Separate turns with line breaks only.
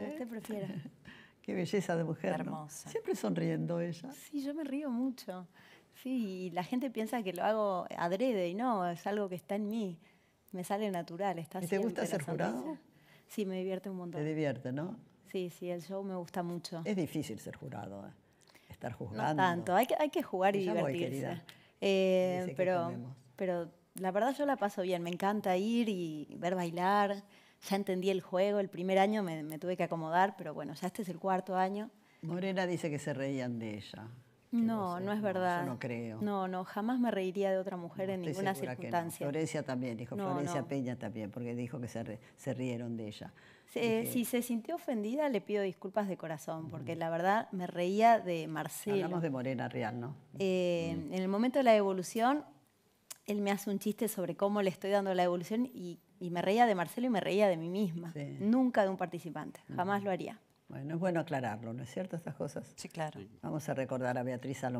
¿Eh? usted
Qué belleza de mujer. Hermosa. Siempre sonriendo ella.
Sí, yo me río mucho. Sí, y la gente piensa que lo hago adrede y no, es algo que está en mí. Me sale natural. Está ¿Y te gusta ser jurado? Sí, me divierte un montón. Te divierte, ¿no? Sí, sí, el show me gusta mucho. Es difícil ser jurado, ¿eh? estar juzgando. No tanto, hay que, hay que jugar y divertirse. Eh, pero, pero la verdad yo la paso bien, me encanta ir y ver bailar ya entendí el juego, el primer año me, tuve que acomodar, pero bueno, ya este es el cuarto año. Morena dice que se reían de ella. No, no, es verdad. No, yo no creo. No, no, jamás me reiría de otra mujer en ninguna circunstancia. Florencia
también, dijo Florencia Peña también, porque dijo que se, se rieron de ella. si
se sintió ofendida, le pido disculpas de corazón, porque la verdad me reía de Marcelo. Hablamos de Morena Real, ¿no? Eh, mm. En el momento de la evolución, él me hace un chiste sobre cómo le estoy dando la evolución y, me reía de Marcelo y me reía de mí misma. Nunca de un participante, jamás lo haría.
Bueno, es bueno aclararlo, ¿no es cierto? Estas cosas. Sí, claro. Vamos a recordar a Beatriz Salomón.